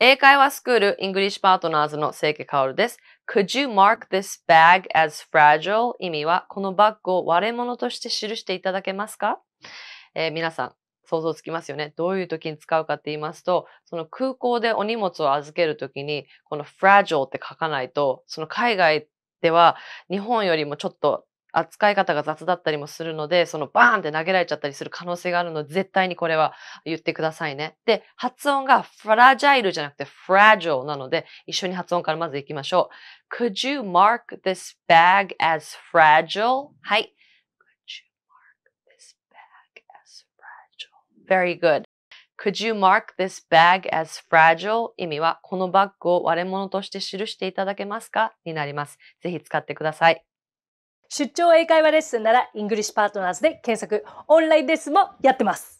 英会話スクール English Partners の清家薫です。Could you mark this bag as fragile? 意味は、このバッグを割れ物として記していただけますか、えー、皆さん、想像つきますよね。どういう時に使うかって言いますと、その空港でお荷物を預ける時に、この fragile って書かないと、その海外では日本よりもちょっと扱い方が雑だったりもするので、そのバーンって投げられちゃったりする可能性があるので、絶対にこれは言ってくださいね。で、発音がフラジャイルじゃなくてフラジオなので、一緒に発音からまず行きましょう。Could you mark this bag as fragile? はい。Could you mark this bag as fragile? Very good. Could you mark this bag as fragile? 意味は、このバッグを割れ物として記していただけますかになります。ぜひ使ってください。出張英会話レッスンなら、イングリッシュパートナーズで検索、オンラインレッスンもやってます。